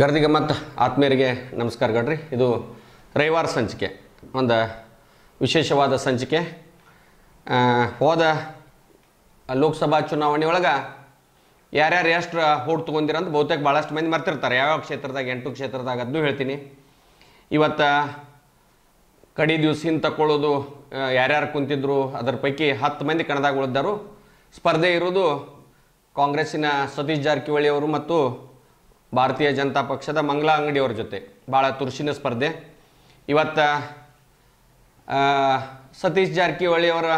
ಗರ್ದಿ ಗಮ್ಮತ್ ಆತ್ಮೀಯರಿಗೆ ನಮಸ್ಕಾರ ಗಡ್ರಿ ಇದು ರವಿವಾರ ಸಂಚಿಕೆ ಒಂದು ವಿಶೇಷವಾದ ಸಂಚಿಕೆ ಹೋದ ಲೋಕಸಭಾ ಚುನಾವಣೆ ಒಳಗೆ ಯಾರ್ಯಾರು ಎಷ್ಟು ಹೋಟ್ ತೊಗೊಂದಿರ ಅಂತ ಬಹುತೇಕ ಭಾಳಷ್ಟು ಮಂದಿ ಮರ್ತಿರ್ತಾರೆ ಯಾವ್ಯಾವ ಕ್ಷೇತ್ರದಾಗ ಎಂಟು ಕ್ಷೇತ್ರದಾಗ ಅದನ್ನು ಹೇಳ್ತೀನಿ ಇವತ್ತು ಕಡಿ ದಿವ್ಸ ಹಿಂದೆ ಯಾರು ಯಾರ್ಯಾರು ಕುಂತಿದ್ರು ಅದರ ಪೈಕಿ ಹತ್ತು ಮಂದಿ ಕಣದಾಗ ಉಳಿದರು ಸ್ಪರ್ಧೆ ಇರುವುದು ಕಾಂಗ್ರೆಸ್ಸಿನ ಸತೀಶ್ ಜಾರಕಿಹೊಳಿ ಅವರು ಮತ್ತು ಭಾರತೀಯ ಜನತಾ ಪಕ್ಷದ ಮಂಗಲಾ ಅಂಗಡಿಯವ್ರ ಜೊತೆ ಭಾಳ ತುರ್ಷಿನ ಸ್ಪರ್ಧೆ ಇವತ್ತ ಸತೀಶ್ ಜಾರಕಿಹೊಳಿ ಅವರ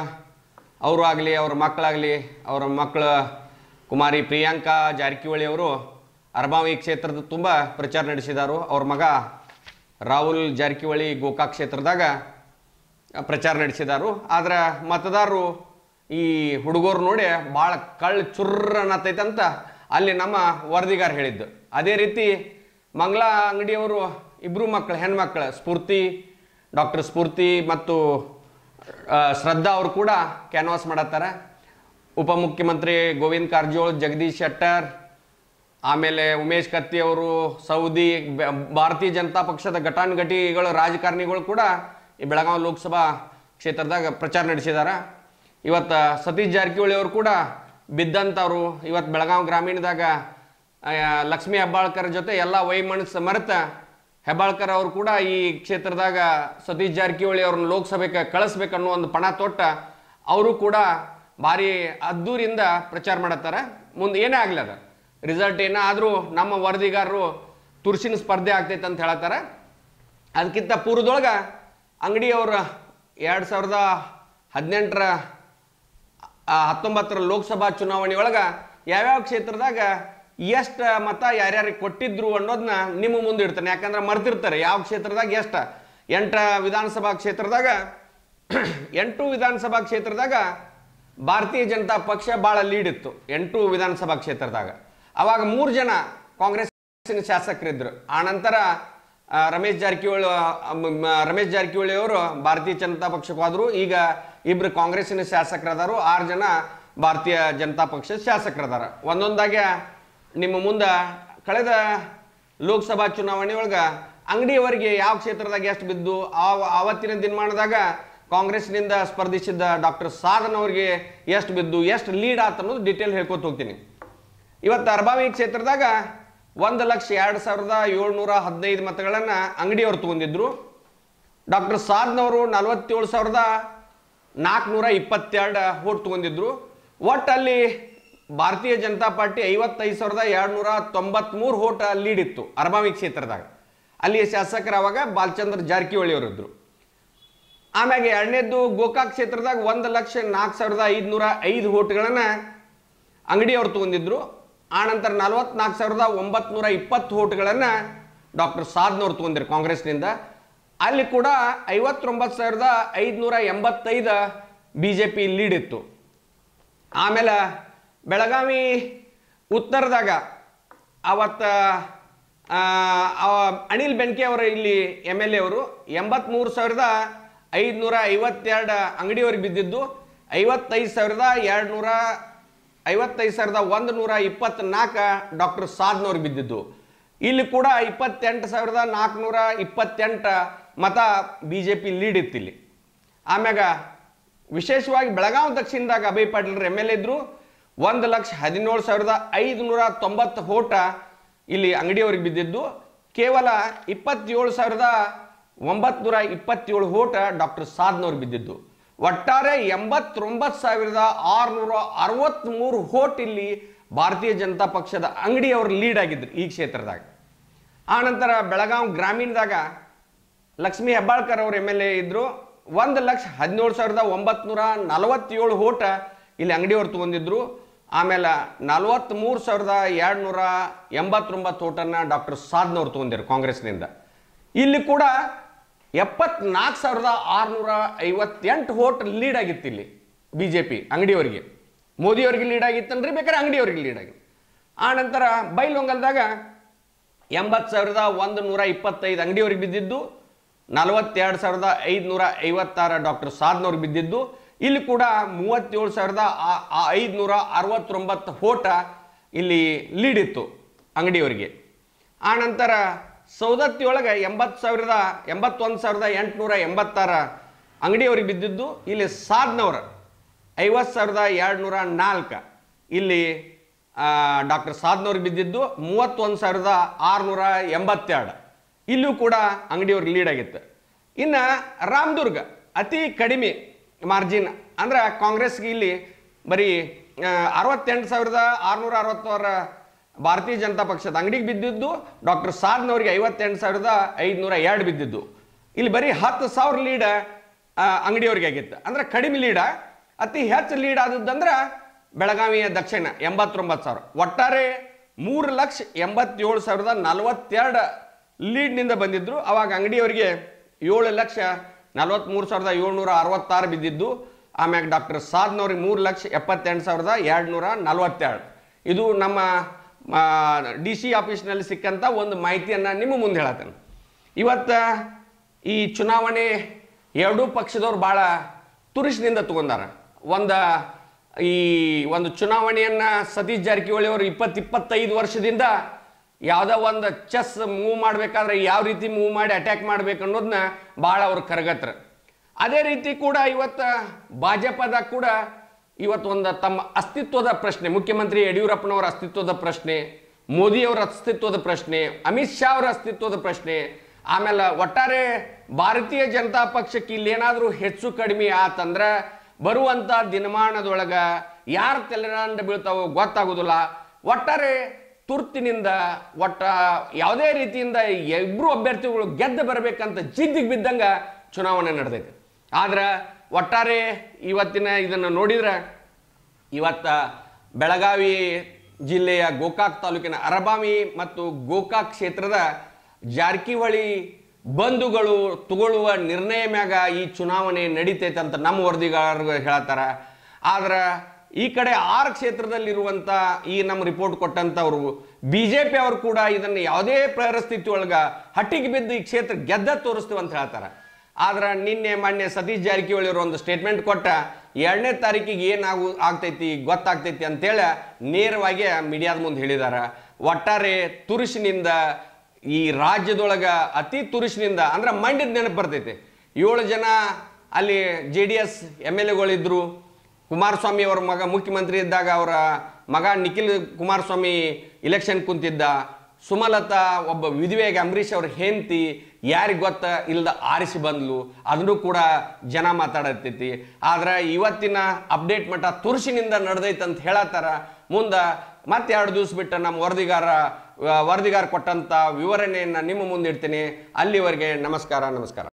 ಅವರು ಆಗಲಿ ಅವ್ರ ಮಕ್ಕಳಾಗಲಿ ಅವರ ಮಕ್ಕಳ ಕುಮಾರಿ ಪ್ರಿಯಾಂಕಾ ಜಾರಕಿಹೊಳಿ ಅವರು ಅರಬಾವಿ ಕ್ಷೇತ್ರದ ತುಂಬ ಪ್ರಚಾರ ನಡೆಸಿದರು ಅವ್ರ ಮಗ ರಾಹುಲ್ ಜಾರಕಿಹೊಳಿ ಗೋಕಾಕ್ ಕ್ಷೇತ್ರದಾಗ ಪ್ರಚಾರ ನಡೆಸಿದರು ಆದರೆ ಮತದಾರರು ಈ ಹುಡುಗರು ನೋಡಿ ಭಾಳ ಕಳ್ ಚುರ್ರ ಅಂತ ಅಲ್ಲಿ ನಮ್ಮ ವರದಿಗಾರ ಹೇಳಿದ್ದು ಅದೇ ರೀತಿ ಮಂಗ್ಲಾ ಅಂಗಡಿಯವರು ಇಬ್ಬರು ಮಕ್ಕಳು ಹೆಣ್ಮಕ್ಳು ಸ್ಫೂರ್ತಿ ಡಾಕ್ಟರ್ ಸ್ಫೂರ್ತಿ ಮತ್ತು ಶ್ರದ್ಧಾ ಅವರು ಕೂಡ ಕ್ಯಾನ್ವಾಸ್ ಮಾಡತ್ತಾರ ಉಪಮುಖ್ಯಮಂತ್ರಿ ಗೋವಿಂದ ಕಾರಜೋಳ್ ಜಗದೀಶ್ ಶೆಟ್ಟರ್ ಆಮೇಲೆ ಉಮೇಶ್ ಕತ್ತಿ ಅವರು ಸೌದಿ ಭಾರತೀಯ ಜನತಾ ಪಕ್ಷದ ಘಟಾನುಘಟಿಗಳು ರಾಜಕಾರಣಿಗಳು ಕೂಡ ಈ ಬೆಳಗಾವಿ ಲೋಕಸಭಾ ಕ್ಷೇತ್ರದಾಗ ಪ್ರಚಾರ ನಡೆಸಿದ್ದಾರೆ ಇವತ್ತು ಸತೀಶ್ ಜಾರಕಿಹೊಳಿ ಅವರು ಕೂಡ ಬಿದ್ದಂಥವ್ರು ಇವತ್ತು ಬೆಳಗಾವ್ ಗ್ರಾಮೀಣದಾಗ ಲಕ್ಷ್ಮೀ ಹೆಬ್ಬಾಳ್ಕರ್ ಜೊತೆ ಎಲ್ಲ ವೈಮನಸ್ಸು ಮರೆತ ಹೆಬ್ಬಾಳ್ಕರ್ ಅವರು ಕೂಡ ಈ ಕ್ಷೇತ್ರದಾಗ ಸತೀಶ್ ಜಾರಕಿಹೊಳಿ ಅವ್ರನ್ನ ಲೋಕಸಭೆಗೆ ಕಳಿಸ್ಬೇಕನ್ನೋ ಒಂದು ಪಣ ತೊಟ್ಟ ಅವರು ಕೂಡ ಭಾರಿ ಅದ್ದೂರಿಂದ ಪ್ರಚಾರ ಮಾಡತ್ತಾರೆ ಮುಂದೆ ಏನೇ ಅದ ರಿಸಲ್ಟ್ ಏನಾದರೂ ಆದರೂ ನಮ್ಮ ವರದಿಗಾರರು ತುರ್ಸಿನ ಸ್ಪರ್ಧೆ ಆಗ್ತೈತೆ ಅಂತ ಹೇಳತ್ತಾರ ಅದಕ್ಕಿಂತ ಪೂರ್ವದೊಳಗೆ ಅಂಗಡಿಯವ್ರ ಎರಡು ಸಾವಿರದ ಹದಿನೆಂಟರ ಹತ್ತೊಂಬತ್ತರ ಲೋಕಸಭಾ ಚುನಾವಣೆ ಒಳಗೆ ಯಾವ್ಯಾವ ಕ್ಷೇತ್ರದಾಗ ಎಷ್ಟು ಮತ ಯಾರ್ಯಾರಿಗೆ ಕೊಟ್ಟಿದ್ರು ಅನ್ನೋದನ್ನ ನಿಮ್ಮ ಮುಂದೆ ಇಡ್ತಾನೆ ಯಾಕಂದ್ರೆ ಮರ್ತಿರ್ತಾರೆ ಯಾವ ಕ್ಷೇತ್ರದಾಗ ಎಷ್ಟ ಎಂಟ ವಿಧಾನಸಭಾ ಕ್ಷೇತ್ರದಾಗ ಎಂಟು ವಿಧಾನಸಭಾ ಕ್ಷೇತ್ರದಾಗ ಭಾರತೀಯ ಜನತಾ ಪಕ್ಷ ಭಾಳ ಲೀಡ್ ಇತ್ತು ಎಂಟು ವಿಧಾನಸಭಾ ಕ್ಷೇತ್ರದಾಗ ಅವಾಗ ಮೂರು ಜನ ಕಾಂಗ್ರೆಸ್ಸಿನ ಆ ಆನಂತರ ರಮೇಶ್ ಜಾರಕಿಹೊಳಿ ರಮೇಶ್ ಜಾರಕಿಹೊಳಿ ಅವರು ಭಾರತೀಯ ಜನತಾ ಪಕ್ಷಕ್ಕಾದ್ರು ಈಗ ಇಬ್ರು ಕಾಂಗ್ರೆಸ್ಸಿನ ಶಾಸಕರದಾರು ಆರು ಜನ ಭಾರತೀಯ ಜನತಾ ಪಕ್ಷದ ಶಾಸಕರದಾರ ಒಂದೊಂದಾಗೆ ನಿಮ್ಮ ಮುಂದೆ ಕಳೆದ ಲೋಕಸಭಾ ಚುನಾವಣೆ ಒಳಗೆ ಅಂಗಡಿಯವರಿಗೆ ಯಾವ ಕ್ಷೇತ್ರದಾಗ ಎಷ್ಟು ಬಿದ್ದು ಆ ಆವತ್ತಿನ ದಿನಮಾನದಾಗ ಕಾಂಗ್ರೆಸ್ನಿಂದ ಸ್ಪರ್ಧಿಸಿದ್ದ ಡಾಕ್ಟರ್ ಸಾಧನ್ ಅವರಿಗೆ ಎಷ್ಟು ಬಿದ್ದು ಎಷ್ಟು ಲೀಡ್ ಆತ ಅನ್ನೋದು ಡಿಟೇಲ್ ಹೇಳ್ಕೊತ ಹೋಗ್ತೀನಿ ಇವತ್ತು ಅರ್ಬಾವಿ ಕ್ಷೇತ್ರದಾಗ ಒಂದು ಲಕ್ಷ ಎರಡು ಸಾವಿರದ ಏಳ್ನೂರ ಹದಿನೈದು ಮತಗಳನ್ನು ಅಂಗಡಿಯವರು ತಗೊಂಡಿದ್ರು ಡಾಕ್ಟರ್ ಸಾಧನವರು ನಲವತ್ತೇಳು ಸಾವಿರದ ನಾಲ್ಕುನೂರ ಇಪ್ಪತ್ತೆರಡು ಓಟ್ ತೊಗೊಂಡಿದ್ರು ಅಲ್ಲಿ ಭಾರತೀಯ ಜನತಾ ಪಾರ್ಟಿ ಐವತ್ತೈದು ಸಾವಿರದ ಎರಡುನೂರ ತೊಂಬತ್ತ್ಮೂರು ಓಟ ಲೀಡ್ ಇತ್ತು ಅರಬಾವಿ ಕ್ಷೇತ್ರದಾಗ ಅಲ್ಲಿಯ ಶಾಸಕರು ಅವಾಗ ಬಾಲಚಂದ್ರ ಜಾರಕಿಹೊಳಿ ಅವರಿದ್ದರು ಆಮ್ಯಾಗೆ ಎರಡನೇದು ಗೋಕಾಕ್ ಕ್ಷೇತ್ರದಾಗ ಒಂದು ಲಕ್ಷ ನಾಲ್ಕು ಸಾವಿರದ ಐದುನೂರ ಐದು ಓಟ್ಗಳನ್ನು ಅಂಗಡಿಯವ್ರು ತೊಗೊಂಡಿದ್ರು ಆನಂತರ ನಲವತ್ತ್ನಾಲ್ಕು ಸಾವಿರದ ಒಂಬತ್ತು ನೂರ ಇಪ್ಪತ್ತು ಓಟ್ಗಳನ್ನು ಡಾಕ್ಟರ್ ಸಾಧ್ನವ್ರು ತೊಗೊಂಡಿರು ಕಾಂಗ್ರೆಸ್ನಿಂದ ಅಲ್ಲಿ ಕೂಡ ಐವತ್ತೊಂಬತ್ತು ಸಾವಿರದ ಐದುನೂರ ಎಂಬತ್ತೈದು ಬಿ ಜೆ ಪಿ ಲೀಡ್ ಇತ್ತು ಆಮೇಲೆ ಬೆಳಗಾವಿ ಉತ್ತರದಾಗ ಅವತ್ತ ಅನಿಲ್ ಬೆಂಕಿ ಅವರು ಇಲ್ಲಿ ಎಮ್ ಎಲ್ ಎ ಅವರು ಎಂಬತ್ತ್ಮೂರು ಸಾವಿರದ ಐದುನೂರ ಐವತ್ತೆರಡು ಅಂಗಡಿಯವ್ರಿಗೆ ಬಿದ್ದಿದ್ದು ಐವತ್ತೈದು ಸಾವಿರದ ಎರಡು ನೂರ ಐವತ್ತೈದು ಸಾವಿರದ ಒಂದು ನೂರ ಇಪ್ಪತ್ತ್ನಾಲ್ಕು ಡಾಕ್ಟರ್ ಸಾಧ್ನವ್ರಿಗೆ ಬಿದ್ದಿದ್ದು ಇಲ್ಲಿ ಕೂಡ ಇಪ್ಪತ್ತೆಂಟು ಸಾವಿರದ ನಾಲ್ಕುನೂರ ಇಪ್ಪತ್ತೆಂಟು ಮತ ಬಿ ಜೆ ಪಿ ಲೀಡ್ ಇತ್ತು ಇಲ್ಲಿ ಆಮ್ಯಾಗ ವಿಶೇಷವಾಗಿ ಬೆಳಗಾವಿ ದಕ್ಷಿಣದಾಗ Abhay Patil M L A ಇದ್ರು ಒಂದು ಲಕ್ಷ ಹದಿನೇಳು ಸಾವಿರದ ಐದುನೂರ ತೊಂಬತ್ತು ಓಟ ಇಲ್ಲಿ ಅಂಗಡಿಯವ್ರಿಗೆ ಬಿದ್ದಿದ್ದು ಕೇವಲ ಇಪ್ಪತ್ತೇಳು ಸಾವಿರದ ಒಂಬತ್ತುನೂರ ಇಪ್ಪತ್ತೇಳು ಓಟ ಡಾಕ್ಟರ್ ಸಾಧ್ನವ್ರಿಗೆ ಬಿದ್ದಿದ್ದು ಒಟ್ಟಾರೆ ಎಂಬತ್ತೊಂಬತ್ತು ಸಾವಿರದ ಆರುನೂರ ಅರವತ್ತ್ಮೂರು ಓಟ್ ಇಲ್ಲಿ ಭಾರತೀಯ ಜನತಾ ಪಕ್ಷದ ಅಂಗಡಿ ಲೀಡ್ ಆಗಿದ್ದರು ಈ ಕ್ಷೇತ್ರದಾಗ ಆ ನಂತರ ಬೆಳಗಾವ್ ಗ್ರಾಮೀಣದಾಗ ಲಕ್ಷ್ಮೀ ಹೆಬ್ಬಾಳ್ಕರ್ ಅವರು ಎಮ್ ಎಲ್ ಎ ಇದ್ದರು ಒಂದು ಲಕ್ಷ ಹದಿನೇಳು ಸಾವಿರದ ಒಂಬತ್ತು ನಲವತ್ತೇಳು ಓಟ ಇಲ್ಲಿ ಅಂಗಡಿಯವರು ತಗೊಂಡಿದ್ರು ಆಮೇಲೆ ನಲ್ವತ್ತ್ಮೂರು ಸಾವಿರದ ಎರಡು ನೂರ ಎಂಬತ್ತೊಂಬತ್ತು ಓಟನ್ನು ಡಾಕ್ಟರ್ ಸಾಧ್ನವ್ರು ತಗೊಂಡಿದ್ರು ಕಾಂಗ್ರೆಸ್ನಿಂದ ಇಲ್ಲಿ ಕೂಡ ಎಪ್ಪತ್ನಾಲ್ಕು ಸಾವಿರದ ಆರುನೂರ ಐವತ್ತೆಂಟು ಓಟ್ ಲೀಡ್ ಆಗಿತ್ತು ಇಲ್ಲಿ ಬಿ ಜೆ ಪಿ ಅಂಗಡಿಯವರಿಗೆ ಮೋದಿಯವ್ರಿಗೆ ಲೀಡ್ ಆಗಿತ್ತಂದ್ರೆ ಬೇಕಾದ್ರೆ ಅಂಗಡಿಯವ್ರಿಗೆ ಲೀಡ್ ಆಗಿ ಆ ನಂತರ ಬೈಲೊಂಗಲ್ದಾಗ ಎಂಬತ್ತು ಸಾವಿರದ ಒಂದು ನೂರ ಇಪ್ಪತ್ತೈದು ಅಂಗಡಿಯವ್ರಿಗೆ ಬಿದ್ದಿದ್ದು ನಲವತ್ತೆರಡು ಸಾವಿರದ ಐದುನೂರ ಐವತ್ತಾರು ಡಾಕ್ಟರ್ ಸಾಧ್ನವ್ರಿಗೆ ಬಿದ್ದಿದ್ದು ಇಲ್ಲಿ ಕೂಡ ಮೂವತ್ತೇಳು ಸಾವಿರದ ಐದುನೂರ ಅರವತ್ತೊಂಬತ್ತು ಓಟ ಇಲ್ಲಿ ಲೀಡ್ ಇತ್ತು ಅಂಗಡಿಯವರಿಗೆ ಆ ನಂತರ ಸೌದತ್ತಿಯೊಳಗೆ ಎಂಬತ್ತು ಸಾವಿರದ ಎಂಬತ್ತೊಂದು ಸಾವಿರದ ಎಂಟುನೂರ ಎಂಬತ್ತಾರ ಅಂಗಡಿಯವ್ರಿಗೆ ಬಿದ್ದಿದ್ದು ಇಲ್ಲಿ ಸಾಧ್ನವ್ರ ಐವತ್ತು ಸಾವಿರದ ಎರಡು ನೂರ ನಾಲ್ಕು ಇಲ್ಲಿ ಡಾಕ್ಟರ್ ಸಾಧ್ನವ್ರಿಗೆ ಬಿದ್ದಿದ್ದು ಮೂವತ್ತೊಂದು ಸಾವಿರದ ಆರುನೂರ ಎಂಬತ್ತೆರಡು ಇಲ್ಲೂ ಕೂಡ ಅಂಗಡಿಯವ್ರಿಗೆ ಲೀಡ್ ಆಗಿತ್ತು ಇನ್ನು ರಾಮದುರ್ಗ ಅತಿ ಕಡಿಮೆ ಮಾರ್ಜಿನ್ ಅಂದರೆ ಕಾಂಗ್ರೆಸ್ಗೆ ಇಲ್ಲಿ ಬರೀ ಅರವತ್ತೆಂಟು ಸಾವಿರದ ಆರುನೂರ ಅರವತ್ತಾರ ಭಾರತೀಯ ಜನತಾ ಪಕ್ಷದ ಅಂಗಡಿಗೆ ಬಿದ್ದಿದ್ದು ಡಾಕ್ಟರ್ ಸಾಧ್ನವ್ರಿಗೆ ಐವತ್ತೆಂಟು ಸಾವಿರದ ಐದುನೂರ ಎರಡು ಬಿದ್ದಿದ್ದು ಇಲ್ಲಿ ಬರೀ ಹತ್ತು ಸಾವಿರ ಲೀಡ ಅಂಗಡಿಯವ್ರಿಗೆ ಆಗಿತ್ತು ಅಂದರೆ ಕಡಿಮೆ ಲೀಡ ಅತಿ ಹೆಚ್ಚು ಲೀಡ್ ಆದದ್ದಂದ್ರೆ ಬೆಳಗಾವಿಯ ದಕ್ಷಿಣ ಎಂಬತ್ತೊಂಬತ್ತು ಸಾವಿರ ಒಟ್ಟಾರೆ ಮೂರು ಲಕ್ಷ ಎಂಬತ್ತೇಳು ಸಾವಿರದ ನಲವತ್ತೆರಡು ಲೀಡ್ನಿಂದ ಬಂದಿದ್ದರು ಅವಾಗ ಅಂಗಡಿಯವರಿಗೆ ಏಳು ಲಕ್ಷ ನಲವತ್ತ್ಮೂರು ಸಾವಿರದ ಏಳ್ನೂರ ಅರವತ್ತಾರು ಬಿದ್ದಿದ್ದು ಆಮ್ಯಾಗ ಡಾಕ್ಟರ್ ಸಾಧ್ನವ್ರಿಗೆ ಮೂರು ಲಕ್ಷ ಎಪ್ಪತ್ತೆಂಟು ಸಾವಿರದ ಎರಡುನೂರ ನಲವತ್ತೆರಡು ಇದು ನಮ್ಮ ಡಿ ಸಿ ಆಫೀಸ್ನಲ್ಲಿ ಸಿಕ್ಕಂಥ ಒಂದು ಮಾಹಿತಿಯನ್ನು ನಿಮ್ಮ ಮುಂದೆ ಹೇಳತ್ತೇನೆ ಇವತ್ತು ಈ ಚುನಾವಣೆ ಎರಡೂ ಪಕ್ಷದವ್ರು ಭಾಳ ತುರುಷಿನಿಂದ ತೊಗೊಂಡಾರ ಒಂದು ಈ ಒಂದು ಚುನಾವಣೆಯನ್ನು ಸತೀಶ್ ಜಾರಕಿಹೊಳಿ ಅವರು ಇಪ್ಪತ್ತು ಇಪ್ಪತ್ತೈದು ವರ್ಷದಿಂದ ಯಾವುದೋ ಒಂದು ಚೆಸ್ ಮೂವ್ ಮಾಡಬೇಕಾದ್ರೆ ಯಾವ ರೀತಿ ಮೂವ್ ಮಾಡಿ ಅಟ್ಯಾಕ್ ಮಾಡಬೇಕು ಅನ್ನೋದನ್ನ ಭಾಳ ಅವ್ರು ಕರಗತ್ರ ಅದೇ ರೀತಿ ಕೂಡ ಇವತ್ತು ಭಾಜಪದ ಕೂಡ ಇವತ್ತು ಒಂದು ತಮ್ಮ ಅಸ್ತಿತ್ವದ ಪ್ರಶ್ನೆ ಮುಖ್ಯಮಂತ್ರಿ ಯಡಿಯೂರಪ್ಪನವರ ಅಸ್ತಿತ್ವದ ಪ್ರಶ್ನೆ ಮೋದಿಯವರ ಅಸ್ತಿತ್ವದ ಪ್ರಶ್ನೆ ಅಮಿತ್ ಶಾ ಅವರ ಅಸ್ತಿತ್ವದ ಪ್ರಶ್ನೆ ಆಮೇಲೆ ಒಟ್ಟಾರೆ ಭಾರತೀಯ ಜನತಾ ಪಕ್ಷಕ್ಕೆ ಏನಾದರೂ ಹೆಚ್ಚು ಕಡಿಮೆ ಆತಂದ್ರೆ ಬರುವಂಥ ದಿನಮಾನದೊಳಗ ಯಾರು ತಲೆನಾಂಡ ಬೀಳ್ತಾವೋ ಗೊತ್ತಾಗೋದಿಲ್ಲ ಒಟ್ಟಾರೆ ತುರ್ತಿನಿಂದ ಒಟ್ಟ ಯಾವುದೇ ರೀತಿಯಿಂದ ಇಬ್ಬರು ಅಭ್ಯರ್ಥಿಗಳು ಗೆದ್ದು ಬರಬೇಕಂತ ಜಿದ್ದಿಗೆ ಬಿದ್ದಂಗೆ ಚುನಾವಣೆ ನಡೆದೈತೆ ಆದ್ರೆ ಒಟ್ಟಾರೆ ಇವತ್ತಿನ ಇದನ್ನು ನೋಡಿದ್ರೆ ಇವತ್ತ ಬೆಳಗಾವಿ ಜಿಲ್ಲೆಯ ಗೋಕಾಕ್ ತಾಲೂಕಿನ ಅರಬಾಮಿ ಮತ್ತು ಗೋಕಾಕ್ ಕ್ಷೇತ್ರದ ಜಾರಕಿಹೊಳಿ ಬಂಧುಗಳು ತಗೊಳ್ಳುವ ನಿರ್ಣಯ ಮ್ಯಾಗ ಈ ಚುನಾವಣೆ ನಡೀತೈತೆ ಅಂತ ನಮ್ಮ ವರದಿಗಾರರು ಹೇಳ್ತಾರ ಆದ್ರೆ ಈ ಕಡೆ ಆರು ಕ್ಷೇತ್ರದಲ್ಲಿರುವಂತ ಈ ನಮ್ಮ ರಿಪೋರ್ಟ್ ಕೊಟ್ಟಂತವ್ರು ಬಿ ಜೆ ಪಿ ಅವರು ಕೂಡ ಇದನ್ನು ಯಾವುದೇ ಪರಿಸ್ಥಿತಿ ಒಳಗೆ ಹಟ್ಟಿಗೆ ಬಿದ್ದು ಈ ಕ್ಷೇತ್ರ ಗೆದ್ದ ತೋರಿಸ್ತೀವಿ ಅಂತ ಹೇಳ್ತಾರೆ ಆದ್ರೆ ನಿನ್ನೆ ಮಾನ್ಯ ಸತೀಶ್ ಜಾರಕಿಹೊಳಿ ಅವರು ಒಂದು ಸ್ಟೇಟ್ಮೆಂಟ್ ಕೊಟ್ಟ ಎರಡನೇ ತಾರೀಕಿಗೆ ಏನಾಗು ಆಗ್ತೈತಿ ಗೊತ್ತಾಗ್ತೈತಿ ಅಂತೇಳಿ ನೇರವಾಗಿ ಮೀಡಿಯಾದ ಮುಂದೆ ಹೇಳಿದಾರ ಒಟ್ಟಾರೆ ತುರುಸಿನಿಂದ ಈ ರಾಜ್ಯದೊಳಗೆ ಅತಿ ತುರುಷಿನಿಂದ ಅಂದ್ರೆ ಮಂಡ್ಯದ ನೆನಪು ಬರ್ತೈತಿ ಏಳು ಜನ ಅಲ್ಲಿ J D S M L ಎಗಳಿದ್ರು ಕುಮಾರಸ್ವಾಮಿ ಅವ್ರ ಮಗ ಮುಖ್ಯಮಂತ್ರಿ ಇದ್ದಾಗ ಅವರ ಮಗ ನಿಖಿಲ್ ಕುಮಾರಸ್ವಾಮಿ ಇಲೆಕ್ಷನ್ ಕುಂತಿದ್ದ ಸುಮಲತಾ ಒಬ್ಬ ವಿಧಿವೆಗೆ ಅಂಬರೀಷ್ ಅವ್ರ ಹೆಂಡತಿ ಯಾರಿಗೆ ಗೊತ್ತ ಇಲ್ಲದ ಆರಿಸಿ ಬಂದ್ಲು ಅದನ್ನು ಕೂಡ ಜನ ಮಾತಾಡತ್ತೈತಿ ಆದ್ರೆ ಇವತ್ತಿನ ಅಪ್ಡೇಟ್ ಮಟ್ಟ ತುರ್ಸಿನಿಂದ ನಡೆದೈತಂತ ಅಂತ ಹೇಳತ್ತಾರ ಮುಂದೆ ಮತ್ತೆ ಎರಡು ದಿವಸ ಬಿಟ್ಟು ನಮ್ಮ ವರದಿಗಾರ ವರದಿಗಾರ ಕೊಟ್ಟಂತ ವಿವರಣೆಯನ್ನು ನಿಮ್ಮ ಮುಂದಿಡ್ತೀನಿ ಅಲ್ಲಿವರೆಗೆ ನಮಸ್ಕಾರ ನಮಸ್ಕಾರ